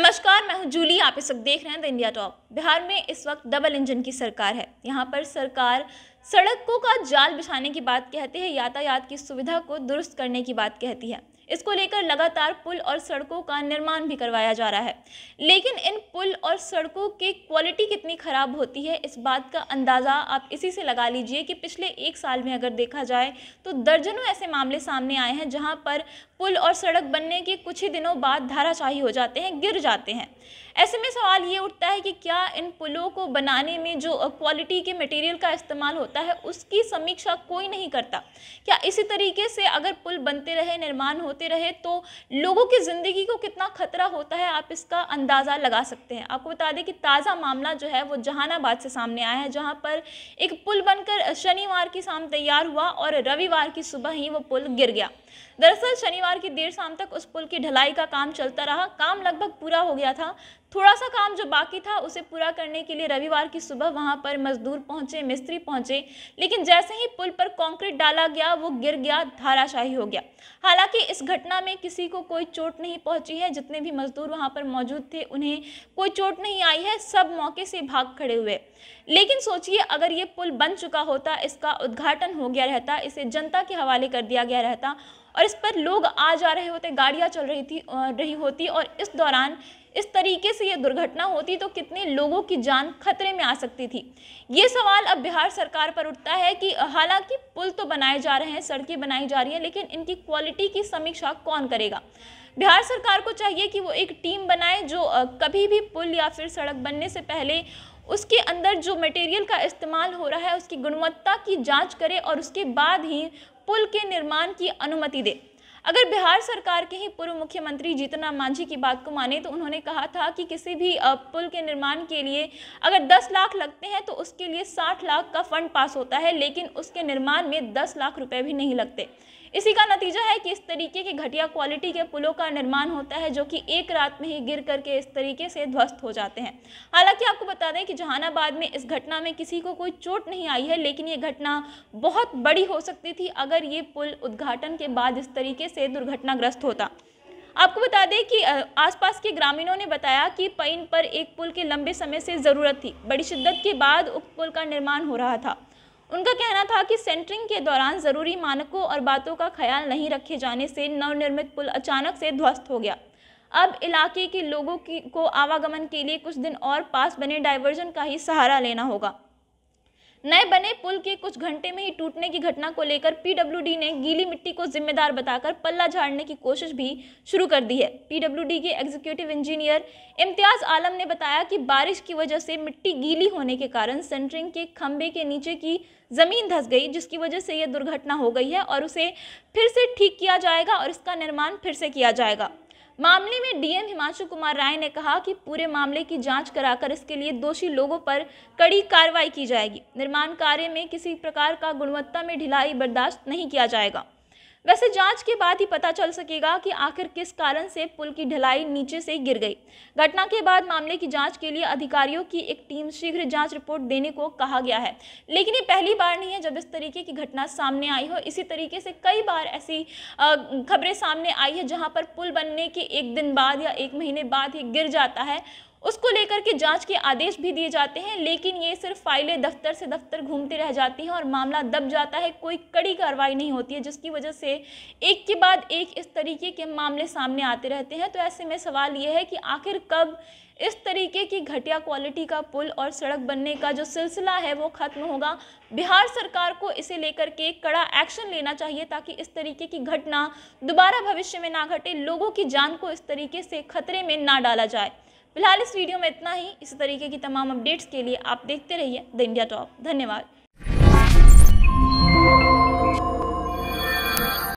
नमस्कार मैं हूं जूली आप इस वक्त देख रहे हैं द इंडिया टॉप बिहार में इस वक्त डबल इंजन की सरकार है यहाँ पर सरकार सड़कों का जाल बिछाने की बात कहती है यातायात की सुविधा को दुरुस्त करने की बात कहती है इसको लेकर लगातार पुल और सड़कों का निर्माण भी करवाया जा रहा है लेकिन इन पुल सड़कों की क्वालिटी कितनी ख़राब होती है इस बात का अंदाज़ा आप इसी से लगा लीजिए कि पिछले एक साल में अगर देखा जाए तो दर्जनों ऐसे मामले सामने आए हैं जहां पर पुल और सड़क बनने के कुछ ही दिनों बाद धाराशाही हो जाते हैं गिर जाते हैं ऐसे में सवाल ये उठता है कि क्या इन पुलों को बनाने में जो क्वालिटी के मटेरियल का इस्तेमाल होता है उसकी समीक्षा कोई नहीं करता क्या इसी तरीके से अगर पुल बनते रहे निर्माण होते रहे तो लोगों की ज़िंदगी को कितना खतरा होता है आप इसका अंदाज़ा लगा सकते हैं आपको बता दें कि ताज़ा मामला जो है वो जहानाबाद से सामने आया है जहाँ पर एक पुल बनकर शनिवार की शाम तैयार हुआ और रविवार की सुबह ही वो पुल गिर गया दरअसल शनिवार की देर शाम तक उस पुल की ढलाई का काम चलता रहा काम लगभग पूरा हो गया था थोड़ा सा काम जो बाकी था उसे पूरा करने के लिए रविवार की सुबह वहां पर मजदूर पहुंचे मिस्त्री पहुंचे लेकिन जैसे ही पुल पर कंक्रीट डाला गया वो गिर गया धाराशाही हो गया हालांकि इस घटना में किसी को कोई चोट नहीं पहुंची है जितने भी मजदूर वहां पर मौजूद थे उन्हें कोई चोट नहीं आई है सब मौके से भाग खड़े हुए लेकिन सोचिए अगर ये पुल बन चुका होता इसका उद्घाटन हो गया रहता इसे जनता के हवाले कर दिया गया रहता और इस पर लोग आ जा रहे होते गाड़ियाँ चल रही थी रही होती और इस दौरान इस तरीके से ये दुर्घटना होती तो कितने लोगों की जान खतरे में आ सकती थी ये सवाल अब बिहार सरकार पर उठता है कि हालांकि पुल तो बनाए जा रहे हैं सड़कें बनाई जा रही हैं लेकिन इनकी क्वालिटी की समीक्षा कौन करेगा बिहार सरकार को चाहिए कि वो एक टीम बनाए जो कभी भी पुल या फिर सड़क बनने से पहले उसके अंदर जो मटेरियल का इस्तेमाल हो रहा है उसकी गुणवत्ता की जांच करे और उसके बाद ही पुल के निर्माण की अनुमति दे अगर बिहार सरकार के ही पूर्व मुख्यमंत्री जीतन मांझी की बात को माने तो उन्होंने कहा था कि किसी भी पुल के निर्माण के लिए अगर दस लाख लगते हैं तो उसके लिए साठ लाख का फंड पास होता है लेकिन उसके निर्माण में दस लाख रुपए भी नहीं लगते इसी का नतीजा है कि इस तरीके के घटिया क्वालिटी के पुलों का निर्माण होता है जो कि एक रात में ही गिर करके इस तरीके से ध्वस्त हो जाते हैं हालांकि आपको बता दें कि जहानाबाद में इस घटना में किसी को कोई चोट नहीं आई है लेकिन ये घटना बहुत बड़ी हो सकती थी अगर ये पुल उद्घाटन के बाद इस तरीके से दुर्घटनाग्रस्त होता आपको बता दें कि आसपास के ग्रामीणों ने बताया कि पइन पर एक पुल के लंबे समय से ज़रूरत थी बड़ी शिद्दत के बाद उप पुल का निर्माण हो रहा था उनका कहना था कि सेंटरिंग के दौरान ज़रूरी मानकों और बातों का ख्याल नहीं रखे जाने से नवनिर्मित पुल अचानक से ध्वस्त हो गया अब इलाके के लोगों की को आवागमन के लिए कुछ दिन और पास बने डाइवर्जन का ही सहारा लेना होगा नए बने पुल के कुछ घंटे में ही टूटने की घटना को लेकर पीडब्ल्यूडी ने गीली मिट्टी को जिम्मेदार बताकर पल्ला झाड़ने की कोशिश भी शुरू कर दी है पीडब्ल्यूडी के एग्जीक्यूटिव इंजीनियर इम्तियाज आलम ने बताया कि बारिश की वजह से मिट्टी गीली होने के कारण सेंटरिंग के खंभे के नीचे की ज़मीन धस गई जिसकी वजह से यह दुर्घटना हो गई है और उसे फिर से ठीक किया जाएगा और इसका निर्माण फिर से किया जाएगा मामले में डीएम हिमांशु कुमार राय ने कहा कि पूरे मामले की जांच कराकर इसके लिए दोषी लोगों पर कड़ी कार्रवाई की जाएगी निर्माण कार्य में किसी प्रकार का गुणवत्ता में ढिलाई बर्दाश्त नहीं किया जाएगा वैसे जांच के बाद ही पता चल सकेगा कि आखिर किस कारण से पुल की ढलाई नीचे से गिर गई घटना के बाद मामले की जांच के लिए अधिकारियों की एक टीम शीघ्र जांच रिपोर्ट देने को कहा गया है लेकिन ये पहली बार नहीं है जब इस तरीके की घटना सामने आई हो इसी तरीके से कई बार ऐसी खबरें सामने आई है जहाँ पर पुल बनने के एक दिन बाद या एक महीने बाद ही गिर जाता है उसको लेकर के जांच के आदेश भी दिए जाते हैं लेकिन ये सिर्फ फाइलें दफ्तर से दफ्तर घूमती रह जाती हैं और मामला दब जाता है कोई कड़ी कार्रवाई नहीं होती है जिसकी वजह से एक के बाद एक इस तरीके के मामले सामने आते रहते हैं तो ऐसे में सवाल ये है कि आखिर कब इस तरीके की घटिया क्वालिटी का पुल और सड़क बनने का जो सिलसिला है वो ख़त्म होगा बिहार सरकार को इसे लेकर के कड़ा एक्शन लेना चाहिए ताकि इस तरीके की घटना दोबारा भविष्य में ना घटे लोगों की जान को इस तरीके से खतरे में ना डाला जाए फिलहाल इस वीडियो में इतना ही इसी तरीके की तमाम अपडेट्स के लिए आप देखते रहिए द इंडिया टॉप धन्यवाद